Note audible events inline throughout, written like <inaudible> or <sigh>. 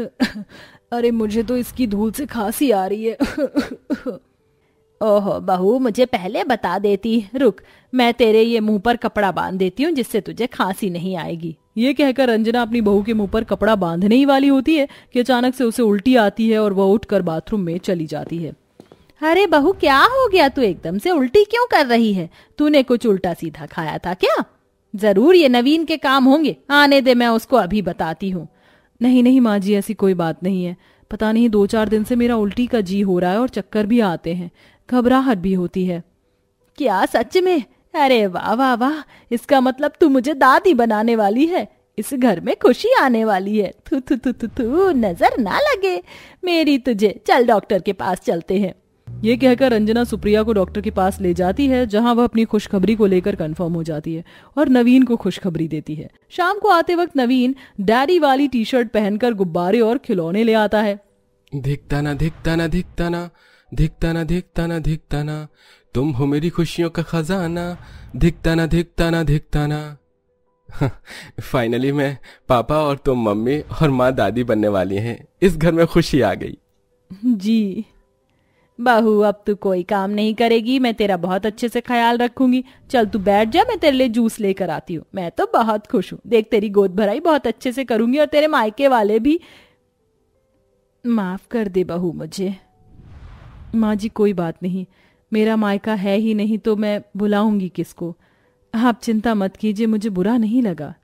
अरे मुझे तो इसकी धूल से खांसी आ रही है ओहो बहू मुझे पहले बता देती रुक मैं तेरे ये मुंह पर कपड़ा बांध देती हूँ जिससे तुझे खांसी नहीं आएगी ये कहकर रंजना अपनी बहू के मुंह पर कपड़ा बांधने ही वाली होती है कि अचानक से उसे उल्टी आती है और वह उठकर बाथरूम में चली जाती है अरे बहू क्या हो गया तू एकदम से उल्टी क्यों कर रही है तूने कुछ उल्टा सीधा खाया था क्या जरूर ये नवीन के काम होंगे आने दे मैं उसको अभी बताती हूँ नहीं नहीं माँ जी ऐसी कोई बात नहीं है पता नहीं दो चार दिन से मेरा उल्टी का जी हो रहा है और चक्कर भी आते हैं घबराहट भी होती है क्या सच में अरे वाह वाह वाह इसका मतलब तू मुझे दादी बनाने वाली है इस घर में खुशी आने वाली है थू थू थू थू नजर ना लगे मेरी तुझे चल डॉक्टर के पास चलते हैं ये कहकर अंजना सुप्रिया को डॉक्टर के पास ले जाती है जहां वह अपनी खुशखबरी को लेकर कंफर्म हो जाती है और नवीन को खुशखबरी देती है शाम को आते वक्त नवीन डैडी वाली टी शर्ट पहनकर गुब्बारे और खिलौने ले आता है दिखता ना दिखता ना दिखता ना दिखता ना दिखता ना दिखता ना तुम हो मेरी खुशियों का खजाना दिखता ना दिखता ना दिखता ना फाइनली <laughs> मैं पापा और तुम मम्मी और माँ दादी बनने वाली हैं इस घर में खुशी आ गई जी बहू अब तू कोई काम नहीं करेगी मैं तेरा बहुत अच्छे से ख्याल रखूंगी चल तू बैठ जा मैं तेरे लिए जूस लेकर आती हूँ मैं तो बहुत खुश हूँ देख तेरी गोद भराई बहुत अच्छे से करूंगी और तेरे मायके वाले भी माफ कर दे बहू मुझे माँ जी कोई बात नहीं मेरा मायका है ही नहीं तो मैं बुलाऊंगी किसको आप चिंता मत कीजिए मुझे बुरा नहीं लगा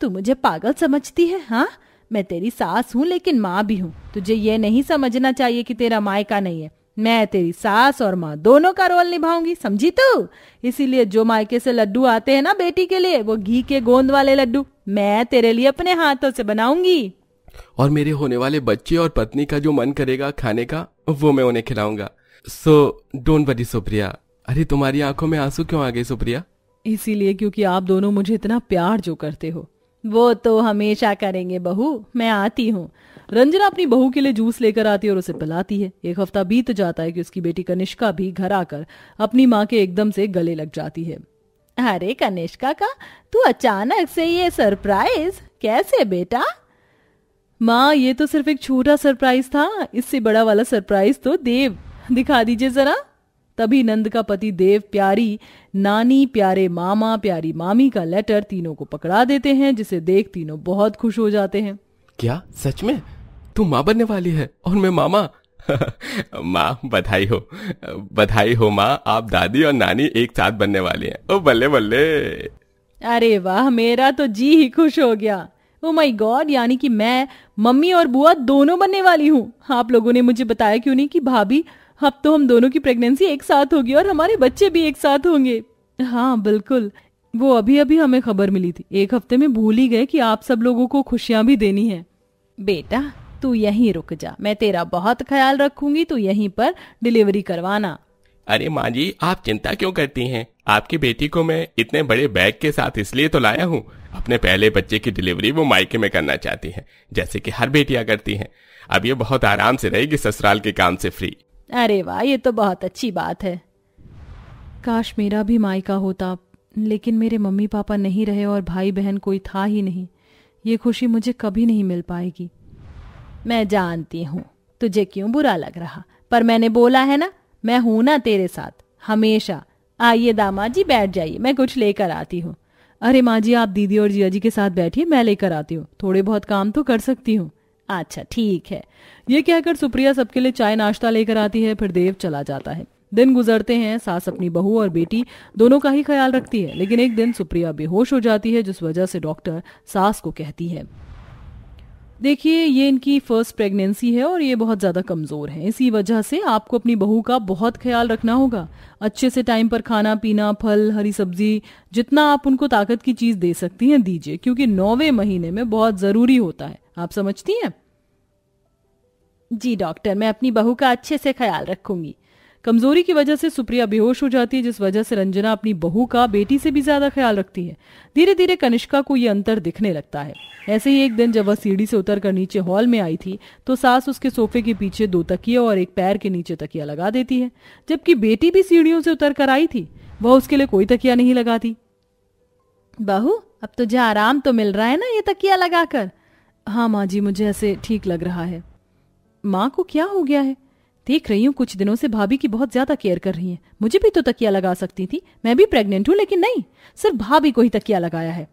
तू मुझे पागल समझती है हाँ मैं तेरी सास हूँ लेकिन माँ भी हूँ तुझे ये नहीं समझना चाहिए कि तेरा मायका नहीं है मैं तेरी सास और माँ दोनों का रोल निभाऊंगी समझी तू इसीलिए जो मायके से लड्डू आते हैं ना बेटी के लिए वो घी के गोंद वाले लड्डू मैं तेरे लिए अपने हाथों से बनाऊंगी और मेरे होने वाले बच्चे और पत्नी का जो मन करेगा खाने का वो मैं उन्हें खिलाऊंगा सो डोंट वरी सुप्रिया अरे तुम्हारी आंखों में आंसू क्यों आ गए सुप्रिया इसीलिए क्योंकि आप दोनों मुझे इतना प्यार जो करते हो वो तो हमेशा करेंगे बहू मैं आती हूँ रंजना अपनी बहू के लिए जूस लेकर आती है और उसे पिलाती है एक हफ्ता बीत जाता है कि उसकी बेटी कनिष्का भी घर आकर अपनी माँ के एकदम से गले लग जाती है अरे कनिष्का का तू अचानक से ये सरप्राइज कैसे बेटा माँ ये तो सिर्फ एक छोटा सरप्राइज था इससे बड़ा वाला सरप्राइज तो देव दिखा दीजिए जरा तभी नंद का पति देव प्यारी नानी प्यारे मामा प्यारी मामी का लेटर तीनों को पकड़ा देते हैं जिसे देख तीनों बहुत खुश हो जाते हैं क्या सच में तू माँ बनने वाली है और मैं मामा <laughs> माँ बधाई हो बधाई हो माँ आप दादी और नानी एक साथ बनने वाली हैं ओ बल्ले बल्ले अरे वाह मेरा तो जी ही खुश हो गया ओ माय गॉड यानी कि मैं मम्मी और बुआ दोनों बनने वाली हूँ आप लोगों ने मुझे बताया क्यों नहीं कि भाभी अब तो हम दोनों की प्रेगनेंसी एक साथ होगी और हमारे बच्चे भी एक साथ होंगे हाँ बिल्कुल वो अभी अभी हमें खबर मिली थी एक हफ्ते में भूल ही गए कि आप सब लोगों को खुशियाँ भी देनी है बेटा तू यहीं रुक जा मैं तेरा बहुत ख्याल रखूंगी तू यहीं पर डिलीवरी करवाना अरे माँ जी आप चिंता क्यों करती हैं आपकी बेटी को मैं इतने बड़े बैग के साथ इसलिए तो लाया हूँ अपने पहले बच्चे की डिलीवरी वो मायके में करना चाहती है जैसे कि हर बेटियां करती हैं अब ये बहुत आराम से रहेगी ससुराल के काम से फ्री अरे वाह ये तो बहुत अच्छी बात है काश मेरा भी मायका होता लेकिन मेरे मम्मी पापा नहीं रहे और भाई बहन कोई था ही नहीं ये खुशी मुझे कभी नहीं मिल पाएगी मैं जानती हूँ तुझे क्यों बुरा लग रहा पर मैंने बोला है ना मैं हूं ना तेरे साथ हमेशा आइए दामा जी बैठ जाइए मैं कुछ लेकर आती हूँ अरे माँ जी आप दीदी और जिया जी के साथ बैठिए मैं लेकर आती हूँ थोड़े बहुत काम तो कर सकती हूँ अच्छा ठीक है ये कहकर सुप्रिया सबके लिए चाय नाश्ता लेकर आती है फिर देव चला जाता है दिन गुजरते हैं सास अपनी बहू और बेटी दोनों का ही ख्याल रखती है लेकिन एक दिन सुप्रिया बेहोश हो जाती है जिस वजह से डॉक्टर सास को कहती है देखिए ये इनकी फर्स्ट प्रेगनेंसी है और ये बहुत ज़्यादा कमज़ोर है इसी वजह से आपको अपनी बहू का बहुत ख्याल रखना होगा अच्छे से टाइम पर खाना पीना फल हरी सब्जी जितना आप उनको ताकत की चीज़ दे सकती हैं दीजिए क्योंकि नौवे महीने में बहुत ज़रूरी होता है आप समझती हैं जी डॉक्टर मैं अपनी बहू का अच्छे से ख्याल रखूंगी कमजोरी की वजह से सुप्रिया बेहोश हो जाती है जिस वजह से रंजना अपनी बहू का बेटी से भी ज्यादा ख्याल रखती है धीरे धीरे कनिष्का को यह अंतर दिखने लगता है ऐसे ही एक दिन जब वह सीढ़ी से उतर कर नीचे हॉल में आई थी तो सास उसके सोफे के पीछे दो तकिया और एक पैर के नीचे तकिया लगा देती है जबकि बेटी भी सीढ़ियों से उतर कर आई थी वह उसके लिए कोई तकिया नहीं लगाती बाहू अब तुझे आराम तो मिल रहा है ना ये तकिया लगाकर हाँ माँ जी मुझे ऐसे ठीक लग रहा है माँ को क्या हो गया है देख रही हूँ कुछ दिनों से भाभी की बहुत ज्यादा केयर कर रही है मुझे भी तो तकिया लगा सकती थी मैं भी प्रेग्नेंट हूँ लेकिन नहीं सिर्फ भाभी को ही तकिया लगाया है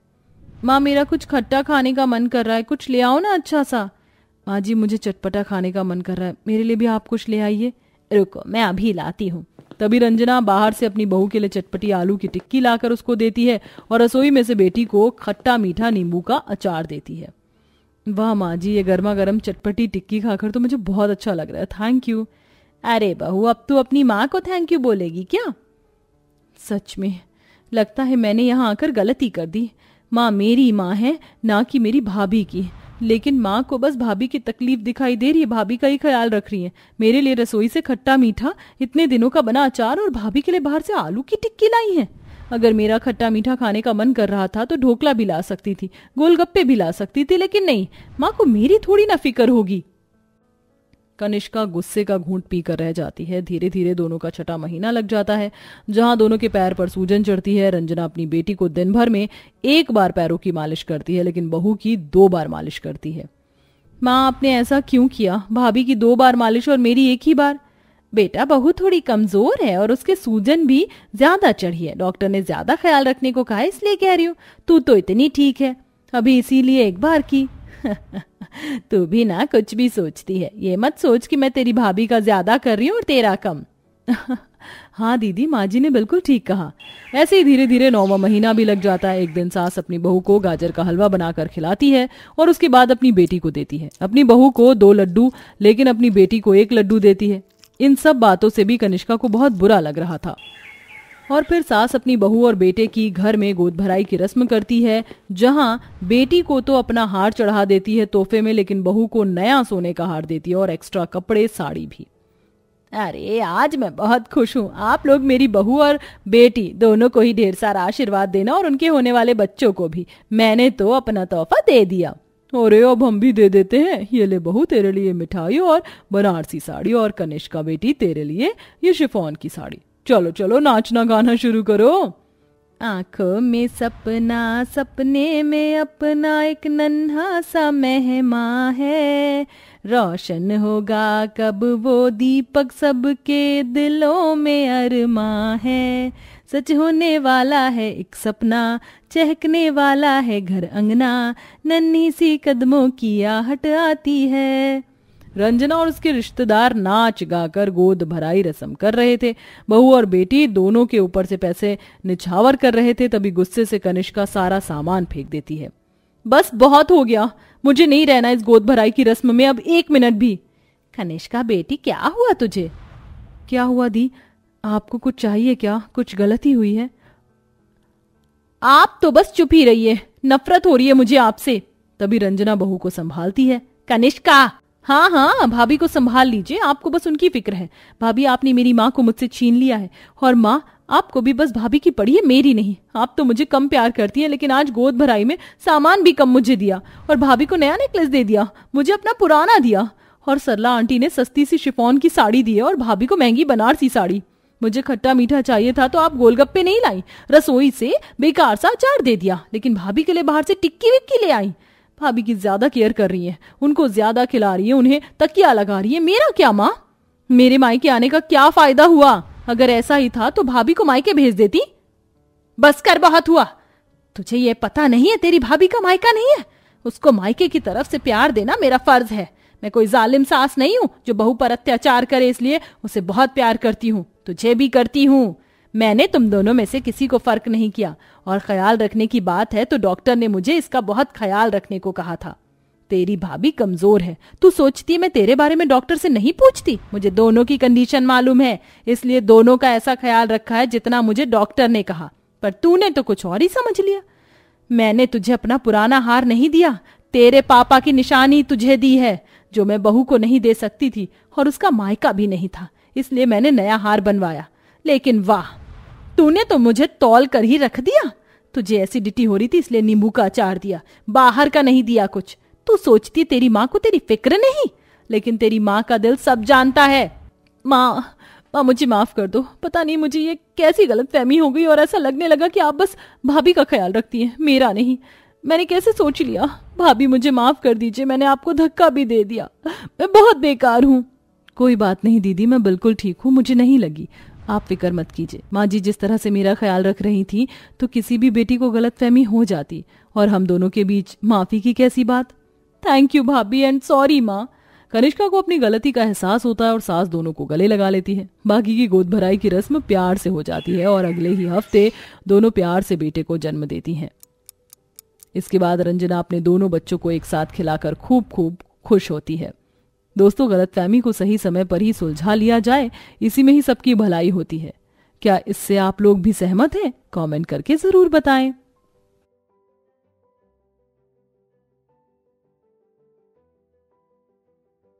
माँ मेरा कुछ खट्टा खाने का मन कर रहा है कुछ ले आओ ना अच्छा सा माँ जी मुझे चटपटा खाने का मन कर रहा है मेरे लिए भी आप कुछ ले आइए रुको मैं अभी लाती हूँ तभी रंजना बाहर से अपनी बहू के लिए चटपटी आलू की टिक्की लाकर उसको देती है और रसोई में से बेटी को खट्टा मीठा नींबू का अचार देती है वाह माँ जी ये गर्मा गर्म चटपटी टिक्की खाकर तो मुझे बहुत अच्छा लग रहा है थैंक यू अरे बहू अब तू अपनी माँ को थैंक यू बोलेगी क्या सच में लगता है मैंने यहाँ आकर गलती कर दी माँ मेरी माँ है ना कि मेरी भाभी की लेकिन माँ को बस भाभी की तकलीफ दिखाई दे रही है भाभी का ही ख्याल रख रही है मेरे लिए रसोई से खट्टा मीठा इतने दिनों का बना अचार और भाभी के लिए बाहर से आलू की टिक्की लाई है अगर मेरा खट्टा मीठा खाने का मन कर रहा था तो ढोकला भी ला सकती थी गोलगप्पे भी ला सकती थी लेकिन नहीं माँ को मेरी थोड़ी ना फिक्र होगी कनिष्का गुस्से का घूंट पीकर रह जाती है धीरे धीरे दोनों का छठा महीना लग जाता है जहां दोनों के पैर पर सूजन चढ़ती है रंजना अपनी बेटी को दिन भर में एक बार पैरों की मालिश करती है लेकिन बहू की दो बार मालिश करती है माँ आपने ऐसा क्यों किया भाभी की दो बार मालिश और मेरी एक ही बार बेटा बहू थोड़ी कमजोर है और उसके सूजन भी ज्यादा चढ़ी है डॉक्टर ने ज्यादा ख्याल रखने को कहा इसलिए कह रही हूँ तू तो इतनी ठीक है अभी इसीलिए एक बार की <laughs> तू भी ना कुछ भी सोचती है ये मत सोच कि मैं तेरी भाभी का ज्यादा कर रही हूँ और तेरा कम <laughs> हाँ दीदी माँ जी ने बिल्कुल ठीक कहा ऐसे ही धीरे धीरे नौवा महीना भी लग जाता है एक दिन सास अपनी बहू को गाजर का हलवा बनाकर खिलाती है और उसके बाद अपनी बेटी को देती है अपनी बहू को दो लड्डू लेकिन अपनी बेटी को एक लड्डू देती है इन सब बातों से भी कनिष्का को बहुत बुरा लग रहा था और फिर सास अपनी बहू और बेटे की घर में गोद भराई की रस्म करती है जहां बेटी को तो अपना हार चढ़ा देती है तोहफे में लेकिन बहू को नया सोने का हार देती है और एक्स्ट्रा कपड़े साड़ी भी अरे आज मैं बहुत खुश हूँ आप लोग मेरी बहू और बेटी दोनों को ही ढेर सारा आशीर्वाद देना और उनके होने वाले बच्चों को भी मैंने तो अपना तोहफा दे दिया अरे अब हम भी दे देते हैं ये ले बहू तेरे लिए मिठाई और बनारसी साड़ी और कनिष्का बेटी तेरे लिए ये शिफोन की साड़ी चलो चलो नाचना गाना शुरू करो आंखों में सपना सपने में अपना एक नन्हा सा मेहमा है रोशन होगा कब वो दीपक सबके दिलों में अरमा है सच होने वाला है एक सपना चहकने वाला है घर अंगना नन्ही सी कदमों की आहट आती है रंजना और उसके रिश्तेदार नाच गाकर गोद भराई रसम कर रहे थे बहू और बेटी दोनों के ऊपर से पैसे निछावर कर रहे थे तभी गुस्से से कनिष्का सारा सामान फेंक देती है बस बहुत हो गया मुझे नहीं रहना इस गोद भराई की रस्म में अब एक मिनट भी कनिष्का बेटी क्या हुआ तुझे क्या हुआ दी आपको कुछ चाहिए क्या कुछ गलती हुई है आप तो बस चुप ही रहिए नफरत हो रही है मुझे आपसे तभी रंजना बहू को संभालती है कनिष्का हाँ हाँ भाभी को संभाल लीजिए आपको बस उनकी फिक्र है भाभी आपने मेरी माँ को मुझसे छीन लिया है और माँ आपको भी बस भाभी की पड़ी है मेरी नहीं आप तो मुझे कम प्यार करती हैं लेकिन आज गोद भराई में सामान भी कम मुझे दिया और भाभी को नया नेकलेस दे दिया मुझे अपना पुराना दिया और सरला आंटी ने सस्ती सी शिफोन की साड़ी दी और भाभी को महंगी बनारसी साड़ी मुझे खट्टा मीठा चाहिए था तो आप गोलगप्पे नहीं लाई रसोई से बेकार सा अचार दे दिया लेकिन भाभी के लिए बाहर से टिक्की विक्की ले आई भाभी की ज्यादा केयर कर रही है उनको ज्यादा खिला रही है उन्हें तकिया लगा रही है मेरा क्या माँ मेरे मायके आने का क्या फायदा हुआ अगर ऐसा ही था तो भाभी को मायके भेज देती बस कर बहुत हुआ तुझे ये पता नहीं है तेरी भाभी का मायका नहीं है उसको मायके की तरफ से प्यार देना मेरा फर्ज है मैं कोई जालिम सास नहीं हूँ जो बहू पर अत्याचार करे इसलिए उसे बहुत प्यार करती हूँ तुझे भी करती हूँ मैंने तुम दोनों में से किसी को फर्क नहीं किया और ख्याल रखने की बात है तो डॉक्टर ने मुझे इसका बहुत ख्याल रखने को कहा था तेरी भाभी कमजोर है तू सोचती है मैं तेरे बारे में डॉक्टर से नहीं पूछती मुझे दोनों की कंडीशन मालूम है इसलिए दोनों का ऐसा ख्याल रखा है जितना मुझे डॉक्टर ने कहा पर तूने तो कुछ और ही समझ लिया मैंने तुझे अपना पुराना हार नहीं दिया तेरे पापा की निशानी तुझे दी है जो मैं बहू को नहीं दे सकती थी और उसका मायका भी नहीं था इसलिए मैंने नया हार बनवाया लेकिन वाह तूने तो मुझे तौल कर ही रख दिया तुझे ऐसी डिटी हो रही थी इसलिए नींबू का अचार दिया बाहर का नहीं दिया कुछ तू सोचती तेरी माँ को तेरी फिक्र नहीं लेकिन तेरी माँ का दिल सब जानता है माँ माँ मुझे माफ कर दो पता नहीं मुझे ये कैसी गलत फहमी हो गई और ऐसा लगने लगा कि आप बस भाभी का ख्याल रखती हैं मेरा नहीं मैंने कैसे सोच लिया भाभी मुझे माफ कर दीजिए मैंने आपको धक्का भी दे दिया मैं बहुत बेकार हूँ कोई बात नहीं दीदी मैं बिल्कुल ठीक हूँ मुझे नहीं लगी आप फिक्र मत कीजिए माँ जी जिस तरह से मेरा ख्याल रख रही थी तो किसी भी बेटी को गलत फहमी हो जाती और हम दोनों के बीच माफी की कैसी बात थैंक यू भाभी एंड सॉरी माँ कनिष्का को अपनी गलती का एहसास होता है और सास दोनों को गले लगा लेती है बाकी की गोद भराई की रस्म प्यार से हो जाती है और अगले ही हफ्ते दोनों प्यार से बेटे को जन्म देती हैं इसके बाद रंजना अपने दोनों बच्चों को एक साथ खिलाकर खूब खूब खुश होती है दोस्तों गलतफहमी को सही समय पर ही सुलझा लिया जाए इसी में ही सबकी भलाई होती है क्या इससे आप लोग भी सहमत हैं कमेंट करके ज़रूर बताएं